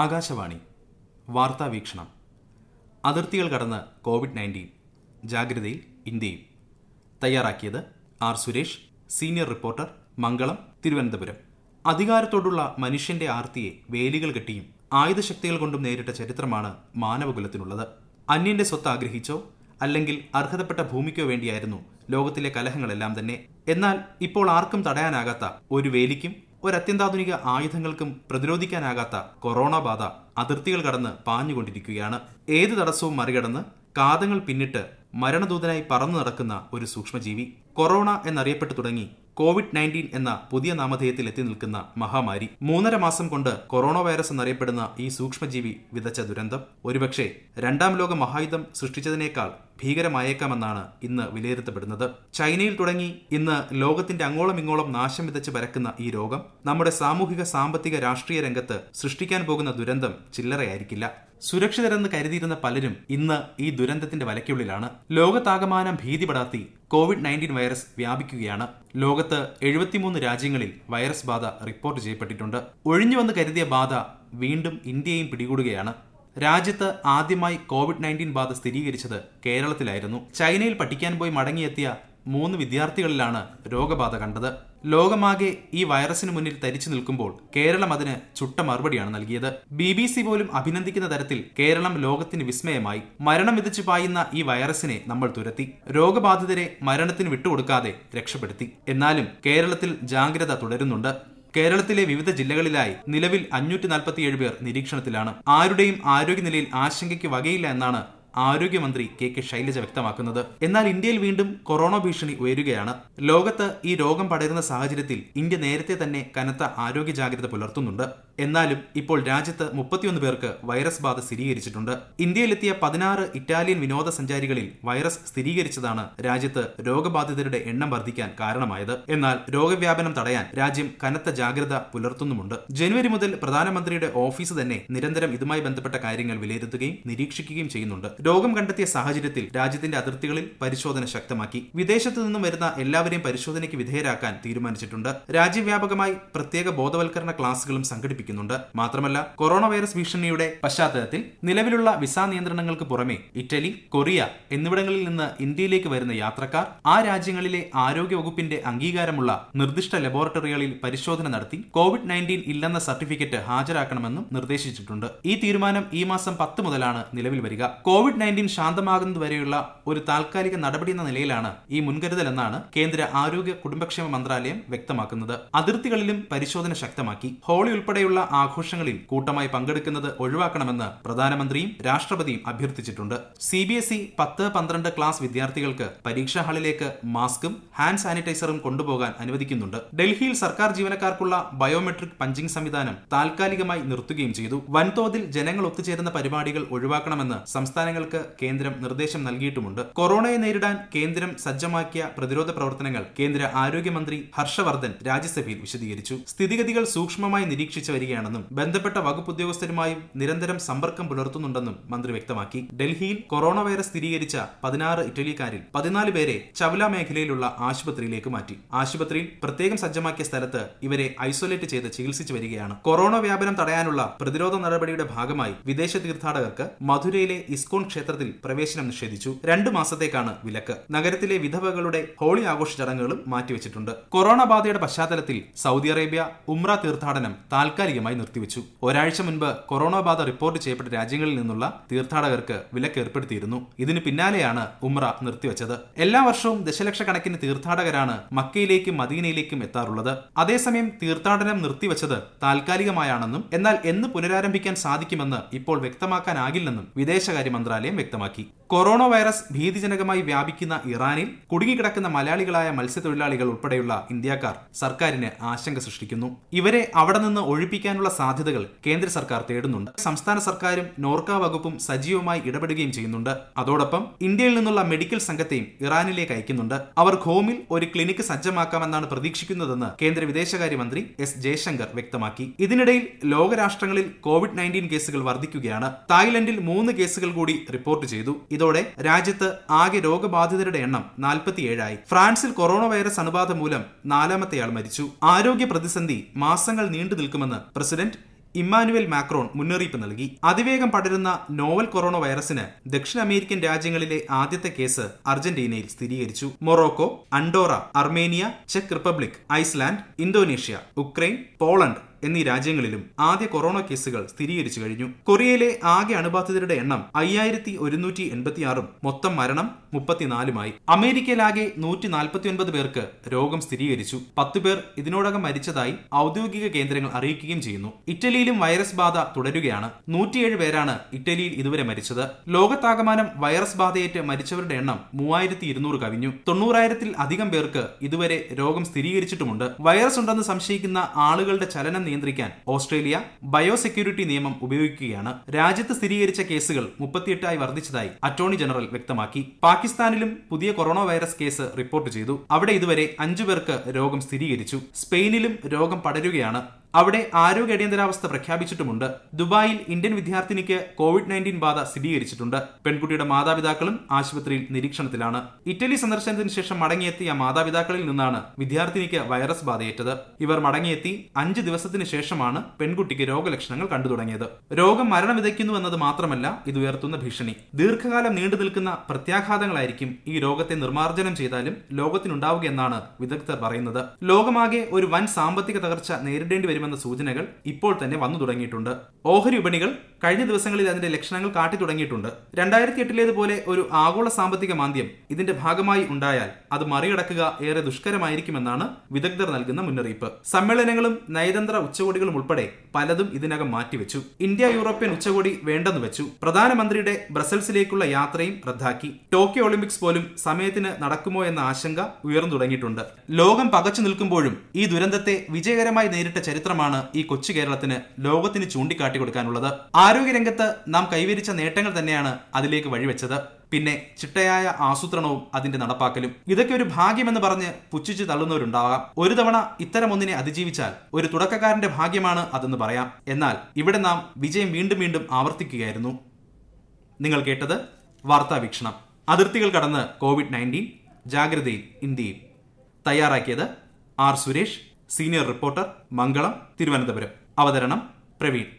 ആകാശവാണി വാർത്താ വീക്ഷണം അതിർത്തികൾ കടന്ന് കോവിഡ് നയൻറ്റീൻ ജാഗ്രതയിൽ ഇന്ത്യയും തയ്യാറാക്കിയത് R Suresh senior reporter Mangalam Thiruvananthapuram അധികാരത്തോടുള്ള മനുഷ്യന്റെ ആർത്തിയെ വേലികൾ കെട്ടിയും ആയുധശക്തികൾ കൊണ്ടും നേരിട്ട ചരിത്രമാണ് മാനവകുലത്തിനുള്ളത് അന്യന്റെ സ്വത്ത് ആഗ്രഹിച്ചോ അല്ലെങ്കിൽ അർഹതപ്പെട്ട ഭൂമിക്കോ വേണ്ടിയായിരുന്നു ലോകത്തിലെ കലഹങ്ങളെല്ലാം തന്നെ എന്നാൽ ഇപ്പോൾ ആർക്കും തടയാനാകാത്ത ഒരു വേലിക്കും ഒരു അത്യന്താധുനിക ആയുധങ്ങൾക്കും പ്രതിരോധിക്കാനാകാത്ത കൊറോണ ബാധ അതിർത്തികൾ കടന്ന് പാഞ്ഞുകൊണ്ടിരിക്കുകയാണ് ഏത് തടസ്സവും മറികടന്ന് കാതങ്ങൾ പിന്നിട്ട് മരണദൂതനായി പറന്നു നടക്കുന്ന ഒരു സൂക്ഷ്മജീവി കൊറോണ എന്നറിയപ്പെട്ടു തുടങ്ങി കോവിഡ് നയൻറ്റീൻ എന്ന പുതിയ നാമധേയത്തിൽ എത്തി നിൽക്കുന്ന മഹാമാരി മൂന്നര മാസം കൊണ്ട് കൊറോണ വൈറസ് എന്നറിയപ്പെടുന്ന ഈ സൂക്ഷ്മജീവി വിതച്ച ദുരന്തം ഒരുപക്ഷെ രണ്ടാം ലോക മഹായുദ്ധം സൃഷ്ടിച്ചതിനേക്കാൾ ഭീകരമായേക്കാമെന്നാണ് ഇന്ന് വിലയിരുത്തപ്പെടുന്നത് ചൈനയിൽ തുടങ്ങി ഇന്ന് ലോകത്തിന്റെ അങ്ങോളം ഇങ്ങോളം നാശം വിതച്ച് പരക്കുന്ന ഈ രോഗം നമ്മുടെ സാമൂഹിക സാമ്പത്തിക രാഷ്ട്രീയ രംഗത്ത് സൃഷ്ടിക്കാൻ പോകുന്ന ദുരന്തം ചില്ലറയായിരിക്കില്ല സുരക്ഷിതരെന്ന് കരുതിയിരുന്ന പലരും ഇന്ന് ഈ ദുരന്തത്തിന്റെ വലയ്ക്കുള്ളിലാണ് ലോകത്താകമാനം ഭീതിപടാത്തി കോവിഡ് നയൻറ്റീൻ വൈറസ് വ്യാപിക്കുകയാണ് ലോകത്ത് എഴുപത്തിമൂന്ന് രാജ്യങ്ങളിൽ വൈറസ് ബാധ റിപ്പോർട്ട് ചെയ്യപ്പെട്ടിട്ടുണ്ട് ഒഴിഞ്ഞുവന്ന് കരുതിയ ബാധ വീണ്ടും ഇന്ത്യയും പിടികൂടുകയാണ് രാജ്യത്ത് ആദ്യമായി കോവിഡ് നയൻറ്റീൻ ബാധ സ്ഥിരീകരിച്ചത് കേരളത്തിലായിരുന്നു ചൈനയിൽ പഠിക്കാൻ പോയി മടങ്ങിയെത്തിയ മൂന്ന് വിദ്യാർത്ഥികളിലാണ് രോഗബാധ കണ്ടത് ലോകമാകെ ഈ വൈറസിന് മുന്നിൽ തരിച്ചു നിൽക്കുമ്പോൾ കേരളം അതിന് ചുട്ട മറുപടിയാണ് നൽകിയത് ബി ബി സി പോലും അഭിനന്ദിക്കുന്ന തരത്തിൽ കേരളം ലോകത്തിന് വിസ്മയമായി മരണം വിതച്ചു പായുന്ന ഈ വൈറസിനെ നമ്മൾ തുരത്തി രോഗബാധിതരെ മരണത്തിന് വിട്ടുകൊടുക്കാതെ രക്ഷപ്പെടുത്തി എന്നാലും കേരളത്തിൽ ജാഗ്രത തുടരുന്നുണ്ട് കേരളത്തിലെ വിവിധ ജില്ലകളിലായി നിലവിൽ അഞ്ഞൂറ്റി നാൽപ്പത്തിയേഴ് പേർ നിരീക്ഷണത്തിലാണ് ആരുടെയും ആരോഗ്യനിലയിൽ ആശങ്കയ്ക്ക് വകയില്ല എന്നാണ് ആരോഗ്യമന്ത്രി കെ കെ ശൈലജ വ്യക്തമാക്കുന്നത് എന്നാൽ ഇന്ത്യയിൽ വീണ്ടും കൊറോണ ഭീഷണി ഉയരുകയാണ് ലോകത്ത് ഈ രോഗം പടരുന്ന സാഹചര്യത്തിൽ ഇന്ത്യ നേരത്തെ തന്നെ കനത്ത ആരോഗ്യ ജാഗ്രത പുലർത്തുന്നുണ്ട് എന്നാലും ഇപ്പോൾ രാജ്യത്ത് മുപ്പത്തിയൊന്ന് പേർക്ക് വൈറസ് ബാധ സ്ഥിരീകരിച്ചിട്ടുണ്ട് ഇന്ത്യയിലെത്തിയ പതിനാറ് ഇറ്റാലിയൻ വിനോദസഞ്ചാരികളിൽ വൈറസ് സ്ഥിരീകരിച്ചതാണ് രാജ്യത്ത് രോഗബാധിതരുടെ എണ്ണം വർദ്ധിക്കാൻ കാരണമായത് എന്നാൽ രോഗവ്യാപനം തടയാൻ രാജ്യം കനത്ത ജാഗ്രത പുലർത്തുന്നുമുണ്ട് ജനുവരി മുതൽ പ്രധാനമന്ത്രിയുടെ ഓഫീസ് തന്നെ നിരന്തരം ഇതുമായി ബന്ധപ്പെട്ട കാര്യങ്ങൾ വിലയിരുത്തുകയും നിരീക്ഷിക്കുകയും ചെയ്യുന്നുണ്ട് രോഗം കണ്ടെത്തിയ സാഹചര്യത്തിൽ രാജ്യത്തിന്റെ അതിർത്തികളിൽ പരിശോധന ശക്തമാക്കി വിദേശത്തു നിന്നും വരുന്ന എല്ലാവരെയും പരിശോധനയ്ക്ക് വിധേയരാക്കാൻ തീരുമാനിച്ചിട്ടുണ്ട് രാജ്യവ്യാപകമായി പ്രത്യേക ബോധവൽക്കരണ ക്ലാസുകളും സംഘടിപ്പിക്കുന്നുണ്ട് മാത്രമല്ല കൊറോണ വൈറസ് ഭീഷണിയുടെ പശ്ചാത്തലത്തിൽ നിലവിലുള്ള വിസ നിയന്ത്രണങ്ങൾക്ക് പുറമെ ഇറ്റലി കൊറിയ എന്നിവിടങ്ങളിൽ നിന്ന് ഇന്ത്യയിലേക്ക് വരുന്ന യാത്രക്കാർ ആ രാജ്യങ്ങളിലെ ആരോഗ്യ വകുപ്പിന്റെ അംഗീകാരമുള്ള നിർദ്ദിഷ്ട ലബോറട്ടറികളിൽ പരിശോധന നടത്തി കോവിഡ് നയൻറ്റീൻ ഇല്ലെന്ന സർട്ടിഫിക്കറ്റ് ഹാജരാക്കണമെന്നും നിർദ്ദേശിച്ചിട്ടുണ്ട് ഈ തീരുമാനം ഈ മാസം പത്ത് മുതലാണ് നിലവിൽ വരിക കോവിഡ് കോവിഡ് നയൻറ്റീൻ ശാന്തമാകുന്നത് വരെയുള്ള ഒരു താൽക്കാലിക നടപടി എന്ന നിലയിലാണ് ഈ എന്നാണ് കേന്ദ്ര ആരോഗ്യ കുടുംബക്ഷേമ മന്ത്രാലയം വ്യക്തമാക്കുന്നത് അതിർത്തികളിലും പരിശോധന ശക്തമാക്കി ഹോളി ഉൾപ്പെടെയുള്ള ആഘോഷങ്ങളിൽ കൂട്ടമായി പങ്കെടുക്കുന്നത് ഒഴിവാക്കണമെന്ന് പ്രധാനമന്ത്രിയും രാഷ്ട്രപതിയും അഭ്യർത്ഥിച്ചിട്ടുണ്ട് സി ബി എസ് ഇ പത്ത് പന്ത്രണ്ട് ക്ലാസ് വിദ്യാർത്ഥികൾക്ക് പരീക്ഷാ ഹാളിലേക്ക് മാസ്കും ഹാൻഡ് സാനിറ്റൈസറും കൊണ്ടുപോകാൻ അനുവദിക്കുന്നുണ്ട് ഡൽഹിയിൽ സർക്കാർ ജീവനക്കാർക്കുള്ള ബയോമെട്രിക് പഞ്ചിംഗ് സംവിധാനം താൽക്കാലികമായി നിർത്തുകയും ചെയ്തു വൻതോതിൽ ജനങ്ങൾ ഒത്തുചേരുന്ന പരിപാടികൾ ഒഴിവാക്കണമെന്ന് സംസ്ഥാനങ്ങൾ സംസ്ഥാനങ്ങൾക്ക് കേന്ദ്രം നിർദ്ദേശം നൽകിയിട്ടുമുണ്ട് കൊറോണയെ നേരിടാൻ കേന്ദ്രം സജ്ജമാക്കിയ പ്രതിരോധ പ്രവർത്തനങ്ങൾ കേന്ദ്ര ആരോഗ്യമന്ത്രി ഹർഷവർദ്ധൻ രാജ്യസഭയിൽ വിശദീകരിച്ചു സ്ഥിതിഗതികൾ സൂക്ഷ്മമായി നിരീക്ഷിച്ചു വരികയാണെന്നും ബന്ധപ്പെട്ട വകുപ്പ് ഉദ്യോഗസ്ഥരുമായും നിരന്തരം സമ്പർക്കം പുലർത്തുന്നുണ്ടെന്നും മന്ത്രി വ്യക്തമാക്കി ഡൽഹിയിൽ കൊറോണ വൈറസ് സ്ഥിരീകരിച്ച പതിനാറ് ഇറ്റലിക്കാരിൽ പതിനാല് പേരെ ചവല മേഖലയിലുള്ള ആശുപത്രിയിലേക്ക് മാറ്റി ആശുപത്രിയിൽ പ്രത്യേകം സജ്ജമാക്കിയ സ്ഥലത്ത് ഇവരെ ഐസൊലേറ്റ് ചെയ്ത് ചികിത്സിച്ചു വരികയാണ് കൊറോണ വ്യാപനം തടയാനുള്ള പ്രതിരോധ നടപടിയുടെ ഭാഗമായി വിദേശ തീർത്ഥാടകർക്ക് മധുരയിലെ ഇസ്കോൺ ക്ഷേത്രത്തിൽ പ്രവേശനം നിഷേധിച്ചു രണ്ടു മാസത്തേക്കാണ് വിലക്ക് നഗരത്തിലെ വിധവകളുടെ ഹോളി ആഘോഷ ചടങ്ങുകളും മാറ്റിവെച്ചിട്ടുണ്ട് കൊറോണ ബാധയുടെ പശ്ചാത്തലത്തിൽ സൗദി അറേബ്യ ഉംറ തീർത്ഥാടനം താൽക്കാലികമായി നിർത്തിവച്ചു ഒരാഴ്ച മുൻപ് കൊറോണ ബാധ റിപ്പോർട്ട് ചെയ്യപ്പെട്ട രാജ്യങ്ങളിൽ നിന്നുള്ള തീർത്ഥാടകർക്ക് വിലക്ക് ഏർപ്പെടുത്തിയിരുന്നു ഇതിനു പിന്നാലെയാണ് ഉംറ നിർത്തിവച്ചത് എല്ലാ വർഷവും ദശലക്ഷക്കണക്കിന് തീർത്ഥാടകരാണ് മക്കയിലേക്കും മദീനയിലേക്കും എത്താറുള്ളത് അതേസമയം തീർത്ഥാടനം നിർത്തിവച്ചത് താൽക്കാലികമായാണെന്നും എന്നാൽ എന്ന് പുനരാരംഭിക്കാൻ സാധിക്കുമെന്ന് ഇപ്പോൾ വ്യക്തമാക്കാനാകില്ലെന്നും വിദേശകാര്യ മന്ത്രാലയം മന്ത്രാലയം വ്യക്തമാക്കി കൊറോണ വൈറസ് ഭീതിജനകമായി വ്യാപിക്കുന്ന ഇറാനിൽ കുടുങ്ങിക്കിടക്കുന്ന മലയാളികളായ മത്സ്യത്തൊഴിലാളികൾ ഉൾപ്പെടെയുള്ള ഇന്ത്യക്കാർ സർക്കാരിന് ആശങ്ക സൃഷ്ടിക്കുന്നു ഇവരെ അവിടെ നിന്ന് ഒഴിപ്പിക്കാനുള്ള സാധ്യതകൾ കേന്ദ്ര സർക്കാർ തേടുന്നുണ്ട് സംസ്ഥാന സർക്കാരും നോർക്ക വകുപ്പും സജീവമായി ഇടപെടുകയും ചെയ്യുന്നുണ്ട് അതോടൊപ്പം ഇന്ത്യയിൽ നിന്നുള്ള മെഡിക്കൽ സംഘത്തെയും ഇറാനിലേക്ക് അയക്കുന്നുണ്ട് അവർ ഹോമിൽ ഒരു ക്ലിനിക്ക് സജ്ജമാക്കാമെന്നാണ് പ്രതീക്ഷിക്കുന്നതെന്ന് കേന്ദ്ര വിദേശകാര്യമന്ത്രി എസ് ജയശങ്കർ വ്യക്തമാക്കി ഇതിനിടയിൽ ലോകരാഷ്ട്രങ്ങളിൽ കോവിഡ് നയൻറ്റീൻ കേസുകൾ വർദ്ധിക്കുകയാണ് തായ്ലൻഡിൽ മൂന്ന് കേസുകൾ കൂടി റിപ്പോർട്ട് ചെയ്തു ഇതോടെ രാജ്യത്ത് ആകെ രോഗബാധിതരുടെ എണ്ണം നാൽപ്പത്തിയേഴായി ഫ്രാൻസിൽ കൊറോണ വൈറസ് അണുബാധ മൂലം നാലാമത്തെയാൾ മരിച്ചു ആരോഗ്യ പ്രതിസന്ധി മാസങ്ങൾ നീണ്ടു നിൽക്കുമെന്ന് പ്രസിഡന്റ് ഇമ്മാനുവൽ മാക്രോൺ മുന്നറിയിപ്പ് നൽകി അതിവേഗം പടരുന്ന നോവൽ കൊറോണ വൈറസിന് ദക്ഷിണ അമേരിക്കൻ രാജ്യങ്ങളിലെ ആദ്യത്തെ കേസ് അർജന്റീനയിൽ സ്ഥിരീകരിച്ചു മൊറോക്കോ അണ്ടോറ അർമേനിയ ചെക്ക് Republic Iceland Indonesia Ukraine Poland എന്നീ രാജ്യങ്ങളിലും ആദ്യ കൊറോണ കേസുകൾ സ്ഥിരീകരിച്ചു കഴിഞ്ഞു കൊറിയയിലെ ആകെ അണുബാധിതരുടെ എണ്ണം അയ്യായിരത്തി ഒരുന്നൂറ്റി എൺപത്തിയാറും മൊത്തം മരണം മുപ്പത്തിനാലുമായി അമേരിക്കയിലാകെ നൂറ്റി നാൽപ്പത്തിയൊൻപത് പേർക്ക് രോഗം സ്ഥിരീകരിച്ചു പത്തു പേർ ഇതിനോടകം മരിച്ചതായി ഔദ്യോഗിക കേന്ദ്രങ്ങൾ അറിയിക്കുകയും ചെയ്യുന്നു ഇറ്റലിയിലും വൈറസ് ബാധ തുടരുകയാണ് നൂറ്റിയേഴ് പേരാണ് ഇറ്റലിയിൽ ഇതുവരെ മരിച്ചത് ലോകത്താകമാനം വൈറസ് ബാധയേറ്റ് മരിച്ചവരുടെ എണ്ണം മൂവായിരത്തി ഇരുന്നൂറ് കവിഞ്ഞു തൊണ്ണൂറായിരത്തിൽ അധികം പേർക്ക് ഇതുവരെ രോഗം സ്ഥിരീകരിച്ചിട്ടുമുണ്ട് വൈറസ് ഉണ്ടെന്ന് സംശയിക്കുന്ന ആളുകളുടെ ചലനം നിയന്ത്രിക്കാൻ ഓസ്ട്രേലിയ ബയോസെക്യൂരിറ്റി നിയമം ഉപയോഗിക്കുകയാണ് രാജ്യത്ത് സ്ഥിരീകരിച്ച കേസുകൾ മുപ്പത്തിയെട്ടായി വർദ്ധിച്ചതായി അറ്റോർണി ജനറൽ വ്യക്തമാക്കി പാകിസ്ഥാനിലും പുതിയ കൊറോണ വൈറസ് കേസ് റിപ്പോർട്ട് ചെയ്തു അവിടെ ഇതുവരെ അഞ്ചു പേർക്ക് രോഗം സ്ഥിരീകരിച്ചു സ്പെയിനിലും രോഗം പടരുകയാണ് അവിടെ ആരോഗ്യ അടിയന്തരാവസ്ഥ പ്രഖ്യാപിച്ചിട്ടുമുണ്ട് ദുബായിൽ ഇന്ത്യൻ വിദ്യാർത്ഥിനിക്ക് കോവിഡ് നയൻറ്റീൻ ബാധ സ്ഥിരീകരിച്ചിട്ടുണ്ട് പെൺകുട്ടിയുടെ മാതാപിതാക്കളും ആശുപത്രിയിൽ നിരീക്ഷണത്തിലാണ് ഇറ്റലി സന്ദർശനത്തിന് ശേഷം മടങ്ങിയെത്തിയ മാതാപിതാക്കളിൽ നിന്നാണ് വിദ്യാർത്ഥിനിക്ക് വൈറസ് ബാധയേറ്റത് ഇവർ മടങ്ങിയെത്തി അഞ്ച് ദിവസത്തിന് ശേഷമാണ് പെൺകുട്ടിക്ക് രോഗലക്ഷണങ്ങൾ കണ്ടു തുടങ്ങിയത് രോഗം മരണം വിതയ്ക്കുന്നു എന്നത് മാത്രമല്ല ഇത് ഉയർത്തുന്ന ഭീഷണി ദീർഘകാലം നീണ്ടു നിൽക്കുന്ന പ്രത്യാഘാതങ്ങളായിരിക്കും ഈ രോഗത്തെ നിർമ്മാർജ്ജനം ചെയ്താലും ലോകത്തിനുണ്ടാവുകയെന്നാണ് വിദഗ്ധർ പറയുന്നത് ലോകമാകെ ഒരു വൻ സാമ്പത്തിക തകർച്ച നേരിടേണ്ടി വരുമെന്ന സൂചനകൾ ഇപ്പോൾ തന്നെ വന്നു തുടങ്ങിയിട്ടുണ്ട് ഓഹരി വിപണികൾ കഴിഞ്ഞ ദിവസങ്ങളിൽ അതിന്റെ ലക്ഷണങ്ങൾ കാട്ടി തുടങ്ങിയിട്ടുണ്ട് രണ്ടായിരത്തി എട്ടിലേതുപോലെ ഒരു ആഗോള സാമ്പത്തിക മാന്ദ്യം ഇതിന്റെ ഭാഗമായി ഉണ്ടായാൽ അത് മറികടക്കുക ഏറെ ദുഷ്കരമായിരിക്കുമെന്നാണ് വിദഗ്ധർ നൽകുന്ന മുന്നറിയിപ്പ് സമ്മേളനങ്ങളും നയതന്ത്ര ഉച്ചകോടികളും ഉൾപ്പെടെ പലതും ഇതിനകം മാറ്റിവെച്ചു ഇന്ത്യ യൂറോപ്യൻ ഉച്ചകോടി വേണ്ടെന്ന് വെച്ചു പ്രധാനമന്ത്രിയുടെ ബ്രസൽസിലേക്കുള്ള യാത്രയും റദ്ദാക്കി ടോക്കിയോ ഒളിമ്പിക്സ് പോലും സമയത്തിന് നടക്കുമോ എന്ന ആശങ്ക ഉയർന്നു തുടങ്ങിയിട്ടുണ്ട് ലോകം പകച്ചു നിൽക്കുമ്പോഴും ഈ ദുരന്തത്തെ വിജയകരമായി നേരിട്ട ചരിത്രം മാത്രമാണ് ഈ കൊച്ചു കേരളത്തിന് ലോകത്തിന് ചൂണ്ടിക്കാട്ടി കൊടുക്കാനുള്ളത് ആരോഗ്യരംഗത്ത് നാം കൈവരിച്ച നേട്ടങ്ങൾ തന്നെയാണ് അതിലേക്ക് വഴിവെച്ചത് പിന്നെ ചിട്ടയായ ആസൂത്രണവും അതിന്റെ നടപ്പാക്കലും ഇതൊക്കെ ഒരു ഭാഗ്യമെന്ന് പറഞ്ഞ് പുച്ഛിച്ചു തള്ളുന്നവരുണ്ടാവാം ഒരു തവണ ഇത്തരം ഒന്നിനെ അതിജീവിച്ചാൽ ഒരു തുടക്കക്കാരന്റെ ഭാഗ്യമാണ് അതെന്ന് പറയാം എന്നാൽ ഇവിടെ നാം വിജയം വീണ്ടും വീണ്ടും ആവർത്തിക്കുകയായിരുന്നു നിങ്ങൾ കേട്ടത് വാർത്താ വീക്ഷണം അതിർത്തികൾ കടന്ന് കോവിഡ് നയൻറ്റീൻ ജാഗ്രതയിൽ ഇന്ത്യയിൽ തയ്യാറാക്കിയത് R Suresh senior reporter Mangalam Thiruvananthapuram അവതരണം പ്രവീൺ